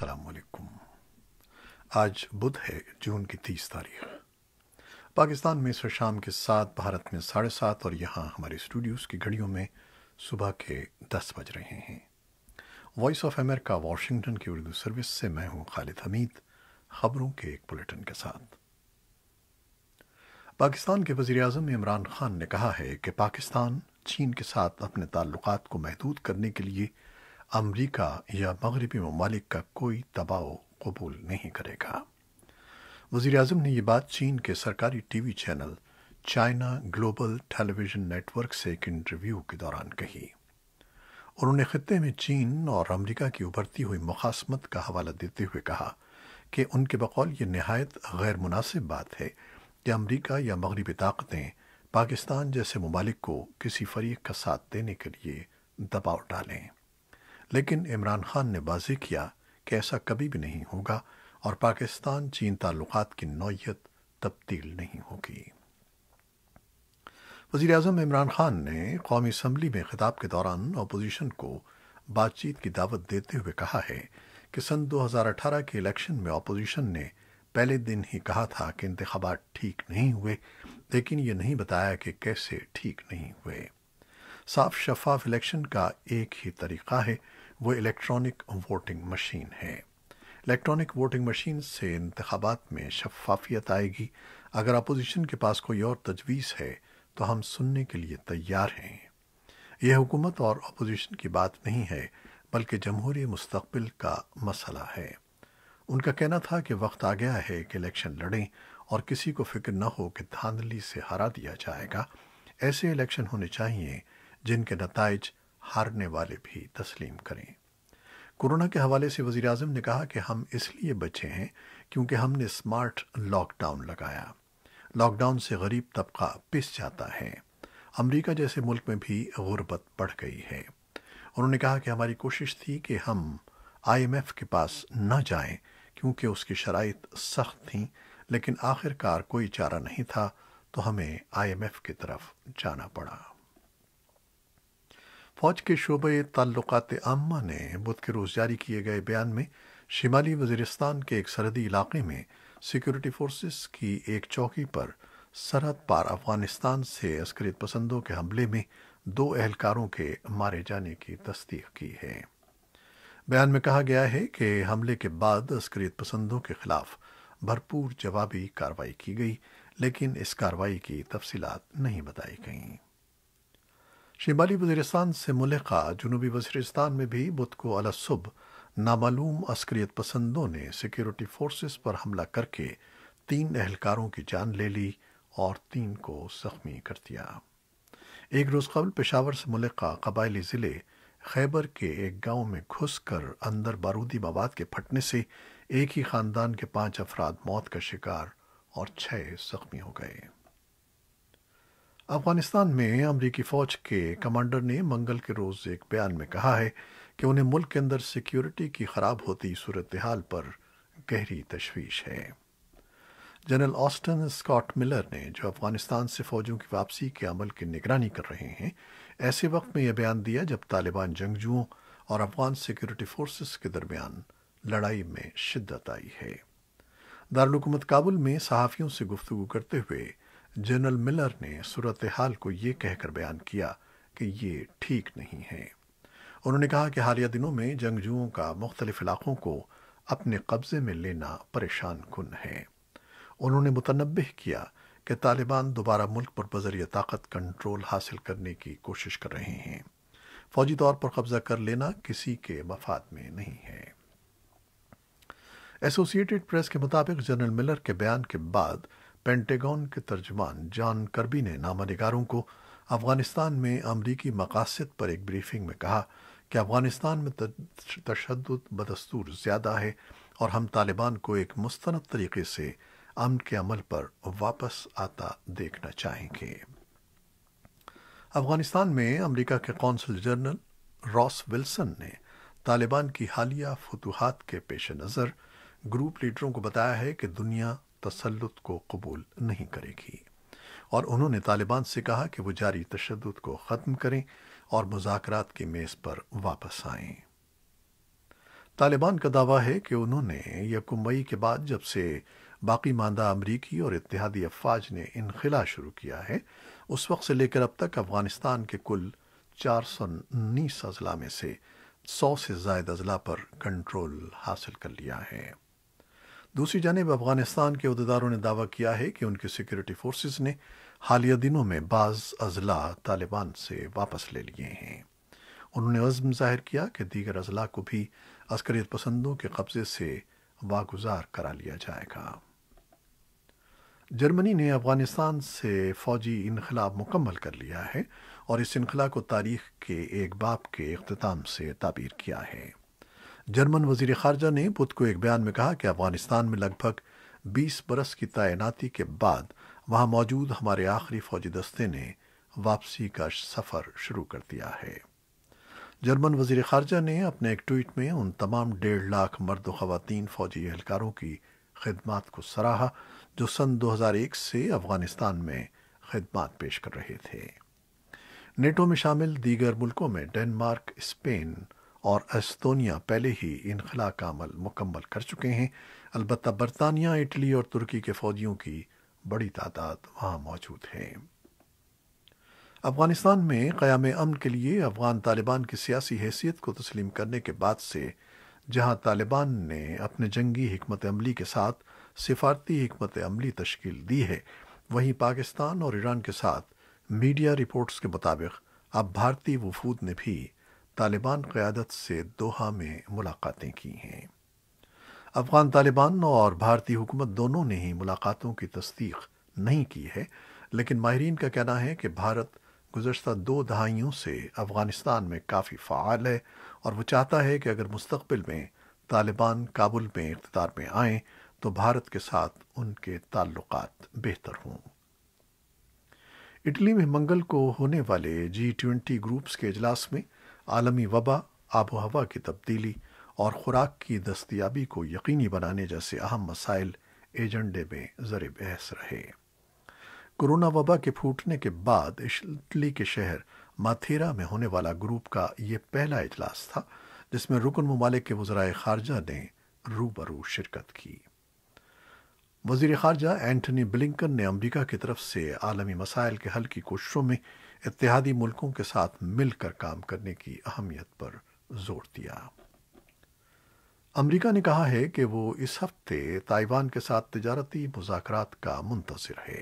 السلام علیکم آج بدھ ہے جون کی تیس تاریخ پاکستان میں سر شام کے ساتھ بھارت میں ساڑھے سات اور یہاں ہمارے اسٹوڈیوز کی گھڑیوں میں صبح کے دس بج رہے ہیں وائس آف امریکہ واشنگٹن کی اردو سروس سے میں ہوں خالد حمید خبروں کے ایک بلٹن کے ساتھ پاکستان کے وزیر اعظم عمران خان نے کہا ہے کہ پاکستان چین کے ساتھ اپنے تعلقات کو محدود کرنے کے لیے امریکہ یا مغربی ممالک کا کوئی دباؤ قبول نہیں کرے گا وزیر اعظم نے یہ بات چین کے سرکاری T V channel China global television network سے ایک انٹرویو کے دوران کہی انہوں نے خطے میں چین اور امریکہ کی ابھرتی ہوئی مقاصمت کا حوالہ دیتے ہوئے کہا کہ ان کے بقول یہ نہایت غیر مناسب بات ہے کہ امریکہ یا مغربی طاقتیں پاکستان جیسے ممالک کو کسی فریق کا ساتھ دینے کے لیے دباؤ ڈالیں لیکن عمران خان نے بازی کیا کہ ایسا کبھی بھی نہیں ہوگا اور پاکستان چین تعلقات کی نوعیت تبدیل نہیں ہوگی وزیر اعظم عمران خان نے قومی اسمبلی میں خطاب کے دوران اپوزیشن کو بات چیت کی دعوت دیتے ہوئے کہا ہے کہ سن دو ہزار اٹھارہ کے الیکشن میں اپوزیشن نے پہلے دن ہی کہا تھا کہ انتخابات ٹھیک نہیں ہوئے لیکن یہ نہیں بتایا کہ کیسے ٹھیک نہیں ہوئے صاف شفاف الیکشن کا ایک ہی طریقہ ہے وہ الیکٹرانک ووٹنگ مشین ہے الیکٹرانک ووٹنگ مشین سے انتخابات میں شفافیت آئے گی اگر اپوزیشن کے پاس کوئی اور تجویز ہے تو ہم سننے کے لیے تیار ہیں یہ حکومت اور اپوزیشن کی بات نہیں ہے بلکہ جمہوری مستقبل کا مسئلہ ہے ان کا کہنا تھا کہ وقت آ گیا ہے کہ الیکشن لڑیں اور کسی کو فکر نہ ہو کہ دھاندلی سے ہرا دیا جائے گا ایسے الیکشن ہونے چاہیے جن کے نتائج ہارنے والے بھی تسلیم کریں کورونا کے حوالے سے وزیراعظم نے کہا کہ ہم اس لیے بچے ہیں کیونکہ ہم نے اسمارٹ لاک ڈاؤن لگایا لاک ڈاؤن سے غریب طبقہ پس جاتا ہے امریکہ جیسے ملک میں بھی غربت بڑھ گئی ہے انہوں نے کہا کہ ہماری کوشش تھی کہ ہم آئی ایم ایف کے پاس نہ جائیں کیونکہ اس کی شرائط سخت تھیں لیکن آخر کار کوئی چارہ نہیں تھا تو ہمیں آئی ایم ایف کی طرف جانا پڑا فوج کے شعبے تعلقات عامہ نے بدھ کے روز جاری کیے گئے بیان میں شمالی وزیرستان کے ایک سرحدی علاقے میں سیکیورٹی فورسز کی ایک چوکی پر سرحد پار افغانستان سے عسکریت پسندوں کے حملے میں دو اہلکاروں کے مارے جانے کی تصدیق کی ہے بیان میں کہا گیا ہے کہ حملے کے بعد عسکریت پسندوں کے خلاف بھرپور جوابی کارروائی کی گئی لیکن اس کارروائی کی تفصیلات نہیں بتائی گئیں شمالی وزیرستان سے ملحقہ جنوبی وزیرستان میں بھی بدھ کو صبح نامعلوم عسکریت پسندوں نے سیکیورٹی فورسز پر حملہ کر کے تین اہلکاروں کی جان لے لی اور تین کو زخمی کر دیا ایک روز قبل پشاور سے ملحقہ قبائلی ضلع خیبر کے ایک گاؤں میں گھس کر اندر بارودی مواد کے پھٹنے سے ایک ہی خاندان کے پانچ افراد موت کا شکار اور چھ زخمی ہو گئے افغانستان میں امریکی فوج کے کمانڈر نے منگل کے روز ایک بیان میں کہا ہے کہ انہیں ملک کے اندر سیکیورٹی کی خراب ہوتی صورتحال پر گہری تشویش ہے جنرل آسٹن اسکاٹ ملر نے جو افغانستان سے فوجوں کی واپسی کے عمل کی نگرانی کر رہے ہیں ایسے وقت میں یہ بیان دیا جب طالبان جنگجوؤں اور افغان سیکیورٹی فورسز کے درمیان لڑائی میں شدت آئی ہے دارالحکومت کابل میں صحافیوں سے گفتگو کرتے ہوئے جنرل ملر نے صورتحال کو یہ کہہ کر بیان کیا کہ یہ ٹھیک نہیں ہے انہوں نے کہا کہ حالیہ دنوں میں جنگجوؤں کا مختلف علاقوں کو اپنے قبضے میں لینا پریشان کن ہے انہوں نے متنبع کیا کہ طالبان دوبارہ ملک پر بذریعہ طاقت کنٹرول حاصل کرنے کی کوشش کر رہے ہیں فوجی طور پر قبضہ کر لینا کسی کے مفاد میں نہیں ہے پریس کے مطابق جنرل ملر کے بیان کے بعد پینٹیگون کے ترجمان جان کربی نے نامہ نگاروں کو افغانستان میں امریکی مقاصد پر ایک بریفنگ میں کہا کہ افغانستان میں تشدد بدستور زیادہ ہے اور ہم طالبان کو ایک مستند طریقے سے امن کے عمل پر واپس آتا دیکھنا چاہیں گے افغانستان میں امریکہ کے قونصل جنرل راس ولسن نے طالبان کی حالیہ فتوحات کے پیش نظر گروپ لیڈروں کو بتایا ہے کہ دنیا تسلط کو قبول نہیں کرے گی اور انہوں نے طالبان سے کہا کہ وہ جاری تشدد کو ختم کریں اور مذاکرات کی میز پر واپس آئیں طالبان کا دعویٰ ہے کہ انہوں نے یکم مئی کے بعد جب سے باقی ماندہ امریکی اور اتحادی افواج نے انخلا شروع کیا ہے اس وقت سے لے کر اب تک افغانستان کے کل چار سو انیس اضلاع میں سے سو سے زائد اضلاع پر کنٹرول حاصل کر لیا ہے دوسری جانب افغانستان کے عہدیداروں نے دعویٰ کیا ہے کہ ان کی سیکیورٹی فورسز نے حالیہ دنوں میں بعض اضلاع طالبان سے واپس لے لیے ہیں انہوں نے عزم ظاہر کیا کہ دیگر اضلاع کو بھی عسکریت پسندوں کے قبضے سے واگزار کرا لیا جائے گا جرمنی نے افغانستان سے فوجی انخلا مکمل کر لیا ہے اور اس انخلا کو تاریخ کے ایک باپ کے اختتام سے تعبیر کیا ہے جرمن وزیر خارجہ نے بدھ کو ایک بیان میں کہا کہ افغانستان میں لگ بھگ بیس برس کی تعیناتی کے بعد وہاں موجود ہمارے آخری فوجی دستے نے واپسی کا سفر شروع کر دیا ہے جرمن وزیر خارجہ نے اپنے ایک ٹویٹ میں ان تمام ڈیڑھ لاکھ مرد و خواتین فوجی اہلکاروں کی خدمات کو سراہا جو سن دو ہزار ایک سے افغانستان میں خدمات پیش کر رہے تھے نیٹو میں شامل دیگر ملکوں میں ڈینمارک اسپین اور استونیا پہلے ہی انخلا کا عمل مکمل کر چکے ہیں البتہ برطانیہ اٹلی اور ترکی کے فوجیوں کی بڑی تعداد وہاں موجود ہے افغانستان میں قیام امن کے لیے افغان طالبان کی سیاسی حیثیت کو تسلیم کرنے کے بعد سے جہاں طالبان نے اپنے جنگی حکمت عملی کے ساتھ سفارتی حکمت عملی تشکیل دی ہے وہیں پاکستان اور ایران کے ساتھ میڈیا رپورٹس کے مطابق اب بھارتی وفود نے بھی طالبان قیادت سے دوحہ میں ملاقاتیں کی ہیں افغان طالبان اور بھارتی حکومت دونوں نے ہی ملاقاتوں کی تصدیق نہیں کی ہے لیکن ماہرین کا کہنا ہے کہ بھارت گزشتہ دو دہائیوں سے افغانستان میں کافی فعال ہے اور وہ چاہتا ہے کہ اگر مستقبل میں طالبان کابل میں اقتدار میں آئیں تو بھارت کے ساتھ ان کے تعلقات بہتر ہوں اٹلی میں منگل کو ہونے والے جی ٹوینٹی گروپس کے اجلاس میں عالمی وبا آب و ہوا کی تبدیلی اور خوراک کی دستیابی کو یقینی بنانے جیسے اہم مسائل ایجنڈے میں زر بحث رہے کورونا وبا کے پھوٹنے کے بعد اٹلی کے شہر ماتھیرا میں ہونے والا گروپ کا یہ پہلا اجلاس تھا جس میں رکن ممالک کے وزرائے خارجہ نے روبرو شرکت کی وزیر خارجہ اینٹنی بلنکن نے امریکہ کی طرف سے عالمی مسائل کے حل کی کوششوں میں اتحادی ملکوں کے ساتھ مل کر کام کرنے کی اہمیت پر زور دیا امریکہ نے کہا ہے کہ وہ اس ہفتے تائیوان کے ساتھ تجارتی مذاکرات کا منتظر ہے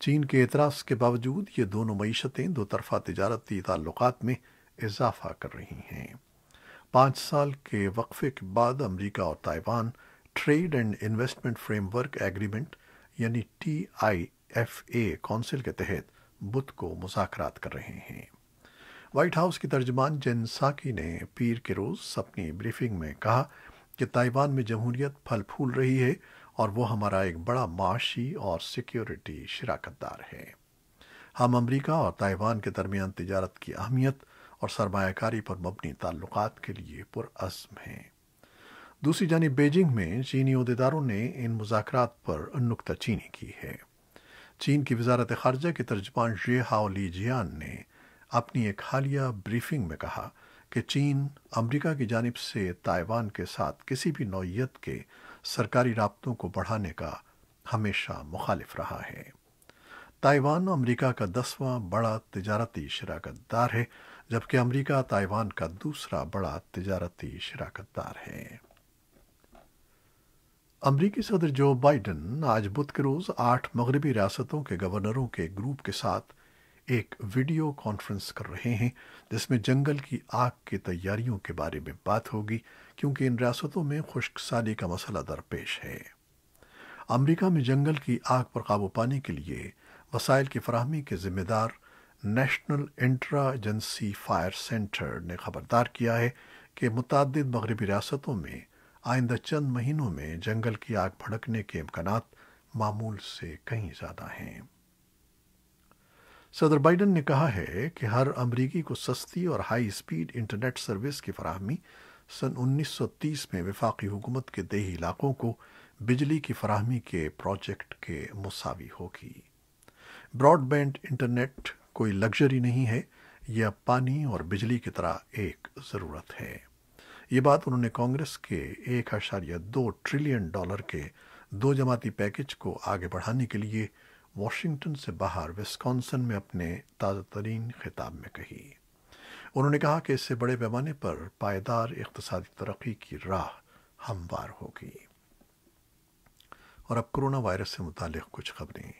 چین کے اعتراض کے باوجود یہ دونوں معیشتیں دو طرفہ تجارتی تعلقات میں اضافہ کر رہی ہیں پانچ سال کے وقفے کے بعد امریکہ اور Taiwan trade and investment framework agreement یعنی T I F A council کے تحت بدھ کو مذاکرات کر رہے ہیں وائٹ ہاؤس کی ترجمان ساکی نے پیر کے روز اپنی بریفنگ میں کہا کہ تائیوان میں جمہوریت پھل پھول رہی ہے اور وہ ہمارا ایک بڑا معاشی اور سیکیورٹی شراکت دار ہے ہم امریکہ اور تائیوان کے درمیان تجارت کی اہمیت اور سرمایہ کاری پر مبنی تعلقات کے لیے پرعزم ہیں دوسری جانب بیجنگ میں چینی عہدیداروں نے ان مذاکرات پر نکتہ چینی کی ہے چین کی وزارت خارجہ کے ترجمان جے ہاؤ لی جیان نے اپنی ایک حالیہ بریفنگ میں کہا کہ چین امریکہ کی جانب سے تائیوان کے ساتھ کسی بھی نوعیت کے سرکاری رابطوں کو بڑھانے کا ہمیشہ مخالف رہا ہے تائیوان امریکہ کا دسواں بڑا تجارتی شراکت دار ہے جبکہ امریکہ تائیوان کا دوسرا بڑا تجارتی شراکت دار ہے امریکی صدر جو بائیڈن آج بدھ کے روز آٹھ مغربی ریاستوں کے گورنروں کے گروپ کے ساتھ ایک ویڈیو کانفرنس کر رہے ہیں جس میں جنگل کی آگ کی تیاریوں کے بارے میں بات ہوگی کیونکہ ان ریاستوں میں خشک سالی کا مسئلہ درپیش ہے امریکہ میں جنگل کی آگ پر قابو پانے کے لیے وسائل کی فراہمی کے ذمہ دار national intra agency fire centre نے خبردار کیا ہے کہ متعدد مغربی ریاستوں میں آئندہ چند مہینوں میں جنگل کی آگ بھڑکنے کے امکانات معمول سے کہیں زیادہ ہیں صدر بائیڈن نے کہا ہے کہ ہر امریکی کو سستی اور ہائی اسپیڈ انٹرنیٹ سروس کی فراہمی سن انیس سو تیس میں وفاقی حکومت کے دیہی علاقوں کو بجلی کی فراہمی کے پروجیکٹ کے مساوی ہوگی براڈ بینڈ انٹرنیٹ کوئی لگژری نہیں ہے یہ پانی اور بجلی کی طرح ایک ضرورت ہے یہ بات انہوں نے کانگریس کے ایک اشاریہ دو ٹریلین ڈالر کے دو جماعتی پیکج کو آگے بڑھانے کے لیے واشنگٹن سے باہر وسکانسن میں اپنے تازہ ترین خطاب میں کہی انہوں نے کہا کہ اس سے بڑے پیمانے پر پائیدار اقتصادی ترقی کی راہ ہموار ہوگی اور اب کرونا وائرس سے متعلق کچھ خبریں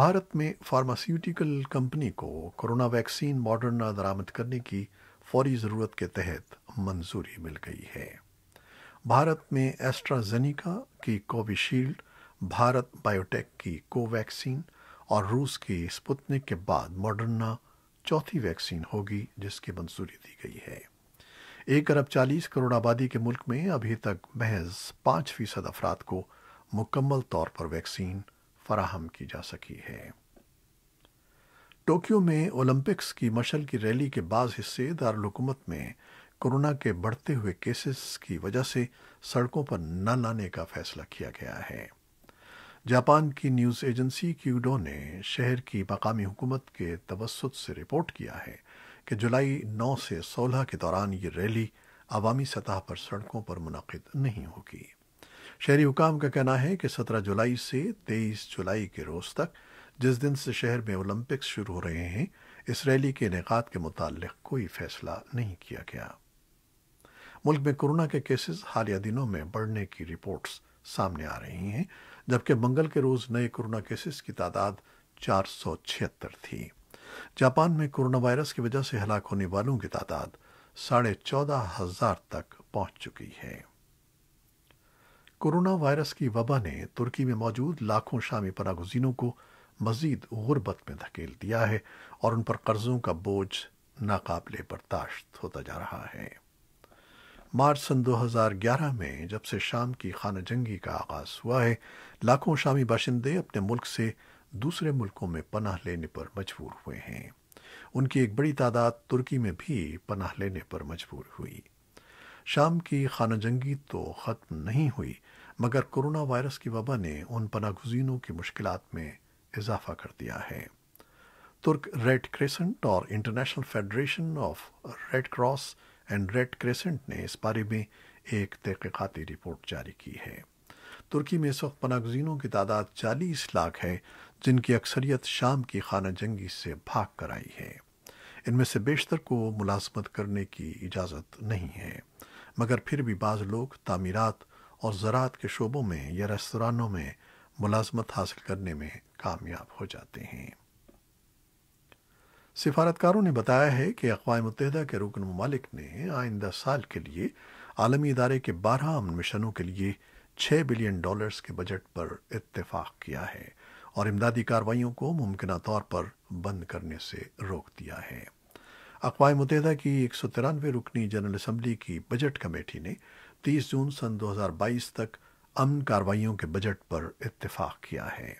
بھارت میں فارماسیوٹیکل کمپنی کو کرونا ویکسین ماڈرنا درآمد کرنے کی فوری ضرورت کے تحت منظوری مل گئی ہے بھارت میں ایسٹرا زینیکا کی شیلڈ بھارت بائیوٹیک کی کو ویکسین اور روس کی اسپتنک کے بعد ماڈرنا چوتھی ویکسین ہوگی جس کی منظوری دی گئی ہے ایک ارب چالیس کروڑ آبادی کے ملک میں ابھی تک محض پانچ فیصد افراد کو مکمل طور پر ویکسین فراہم کی جا سکی ہے ٹوکیو میں اولمپکس کی مشل کی ریلی کے بعض حصے دارالحکومت میں کورونا کے بڑھتے ہوئے کیسز کی وجہ سے سڑکوں پر نہ لانے کا فیصلہ کیا گیا ہے جاپان کی نیوز ایجنسی کیوڈو نے شہر کی مقامی حکومت کے توسط سے رپورٹ کیا ہے کہ جولائی نو سے سولہ کے دوران یہ ریلی عوامی سطح پر سڑکوں پر منعقد نہیں ہوگی شہری حکام کا کہنا ہے کہ سترہ جولائی سے تیئیس جولائی کے روز تک جس دن سے شہر میں اولمپکس شروع ہو رہے ہیں اس ریلی کے انعقاد کے متعلق کوئی فیصلہ نہیں کیا گیا ملک میں کورونا کے کیسز حالیہ دنوں میں بڑھنے کی رپورٹس سامنے آ رہی ہیں جبکہ منگل کے روز نئے کورونا کیسز کی تعداد چار سو چھتر تھی جاپان میں کورونا وائرس کی وجہ سے ہلاک ہونے والوں کی تعداد ساڑھے چودہ ہزار تک پہنچ چکی ہے کورونا وائرس کی وبا نے ترکی میں موجود لاکھوں شامی پناہ گزینوں کو مزید غربت میں دھکیل دیا ہے اور ان پر قرضوں کا بوجھ ناقابل برداشت ہوتا جا رہا ہے مارچ سن دو ہزار گیارہ میں جب سے شام کی خانہ جنگی کا آغاز ہوا ہے لاکھوں شامی باشندے اپنے ملک سے دوسرے ملکوں میں پناہ لینے پر مجبور ہوئے ہیں ان کی ایک بڑی تعداد ترکی میں بھی پناہ لینے پر مجبور ہوئی شام کی خانہ جنگی تو ختم نہیں ہوئی مگر کرونا وائرس کی وبا نے ان پناہ گزینوں کی مشکلات میں اضافہ کر دیا ہے ترک ریڈ کریسنٹ اور international federation of red cross and red crescent نے اس بارے میں ایک تحقیقاتی رپورٹ جاری کی ہے ترکی میں اس وقت پناہ گزینوں کی تعداد چالیس لاکھ ہے جن کی اکثریت شام کی خانہ جنگی سے بھاگ کر آئی ہے ان میں سے بیشتر کو ملازمت کرنے کی اجازت نہیں ہے مگر پھر بھی بعض لوگ تعمیرات اور زراعت کے شعبوں میں یا ریستورانوں میں ملازمت حاصل کرنے میں کامیاب ہو جاتے ہیں سفارتکاروں نے بتایا ہے کہ اقوام متحدہ کے رکن ممالک نے آئندہ سال کے لیے عالمی ادارے کے بارہ امن مشنوں کے لیے چھ بلین ڈالرز کے بجٹ پر اتفاق کیا ہے اور امدادی کاروائیوں کو ممکنہ طور پر بند کرنے سے روک دیا ہے اقوام متحدہ کی ایک سو ترانوے رکنی جنرل اسمبلی کی بجٹ کمیٹی نے تیس جون سن دو ہزار بائیس تک امن کاروائیوں کے بجٹ پر اتفاق کیا ہے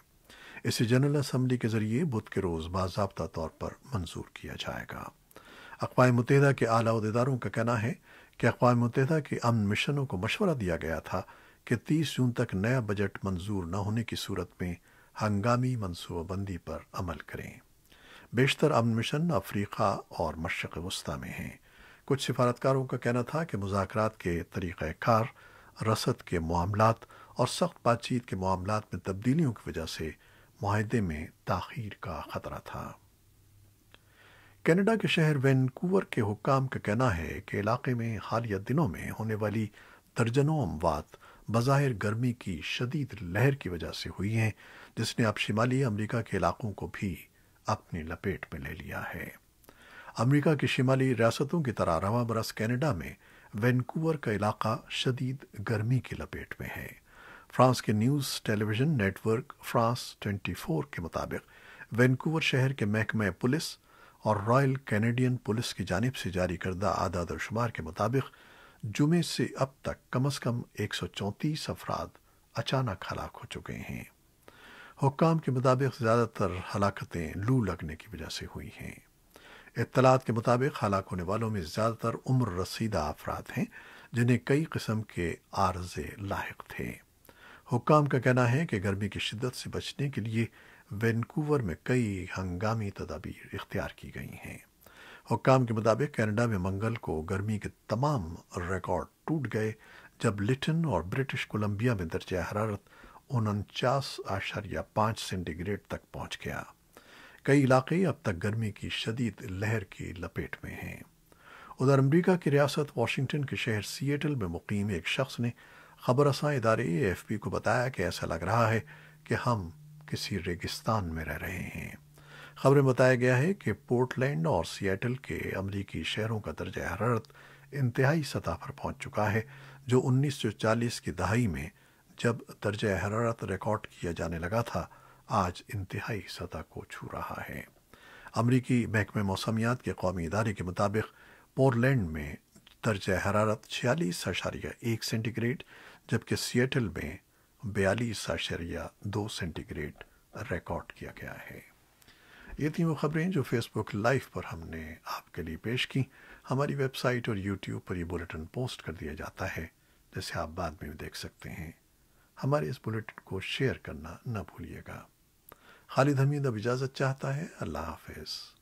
اسے جنرل اسمبلی کے ذریعے بدھ کے روز باضابطہ طور پر منظور کیا جائے گا اقوام متحدہ کے اعلی عہدیداروں کا کہنا ہے کہ اقوام متحدہ کے امن مشنوں کو مشورہ دیا گیا تھا کہ تیس جون تک نیا بجٹ منظور نہ ہونے کی صورت میں ہنگامی منصوبہ بندی پر عمل کریں بیشتر امن مشن افریقہ اور مشرق وسطی میں ہیں کچھ سفارتکاروں کا کہنا تھا کہ مذاکرات کے طریقہ کار رسد کے معاملات اور سخت بات چیت کے معاملات میں تبدیلیوں کی وجہ سے معاہدے میں تاخیر کا خطرہ تھا کینیڈا کے شہر وینکوور کے حکام کا کہنا ہے کہ علاقے میں حالیہ دنوں میں ہونے والی درجنوں اموات بظاہر گرمی کی شدید لہر کی وجہ سے ہوئی ہیں جس نے اب شمالی امریکہ کے علاقوں کو بھی اپنی لپیٹ میں لے لیا ہے امریکہ کی شمالی ریاستوں کی طرح رواں برس کینیڈا میں وینکوور کا علاقہ شدید گرمی کی لپیٹ میں ہے فرانس کے news television network France twenty four کے مطابق وینکوور شہر کے محکمہ پولیس اور رائل کینیڈین پولیس کی جانب سے جاری کردہ اعداد و شمار کے مطابق جمعے سے اب تک کم از کم ایک سو چونتیس افراد اچانک ہلاک ہو چکے ہیں حکام کے مطابق زیادہ تر ہلاکتیں لو لگنے کی وجہ سے ہوئی ہیں اطلاعات کے مطابق ہلاک ہونے والوں میں زیادہ تر عمر رسیدہ افراد ہیں جنہیں کئی قسم کے عارضے لاحق تھے حکام کا کہنا ہے کہ گرمی کی شدت سے بچنے کے لیے وینکوور میں کئی ہنگامی تدابیر اختیار کی گئی ہیں حکام کے مطابق کینیڈا میں منگل کو گرمی کے تمام ریکارڈ ٹوٹ گئے جب لٹن اور برٹش کولمبیا میں درجہ حرارت انچاس اعشاریہ پانچ سینٹی گریڈ تک پہنچ گیا کئی علاقے اب تک گرمی کی شدید لہر کی لپیٹ میں ہیں ادھر امریکہ کی ریاست واشنگٹن کے شہر سیٹل میں مقیم ایک شخص نے خبر رساں ادارے ایف پی کو بتایا کہ ایسا لگ رہا ہے کہ ہم کسی ریگستان میں رہ رہے ہیں خبریں بتایا گیا ہے کہ پورٹ لینڈ اور سیاٹل کے امریکی شہروں کا درجہ حرارت انتہائی سطح پر پہنچ چکا ہے جو انیس سو چالیس کی دہائی میں جب درجہ حرارت ریکارڈ کیا جانے لگا تھا آج انتہائی سطح کو چھو رہا ہے امریکی محکمہ موسمیات کے قومی ادارے کے مطابق پورلینڈ میں درجہ حرارت چھیالیس اشاریہ ایک سینٹی گریڈ جبکہ سیٹل میں اشریہ دو سینٹی گریڈ ریکارڈ کیا گیا ہے یہ تھی وہ خبریں جو فیس بک لائیو پر ہم نے آپ کے لیے پیش کی ہماری ویب سائٹ اور یوٹیوب پر یہ بلیٹن پوسٹ کر دیا جاتا ہے جسے آپ بعد میں بھی دیکھ سکتے ہیں ہمارے اس بلیٹن کو شیئر کرنا نہ بھولیے گا خالد حمید اب اجازت چاہتا ہے اللہ حافظ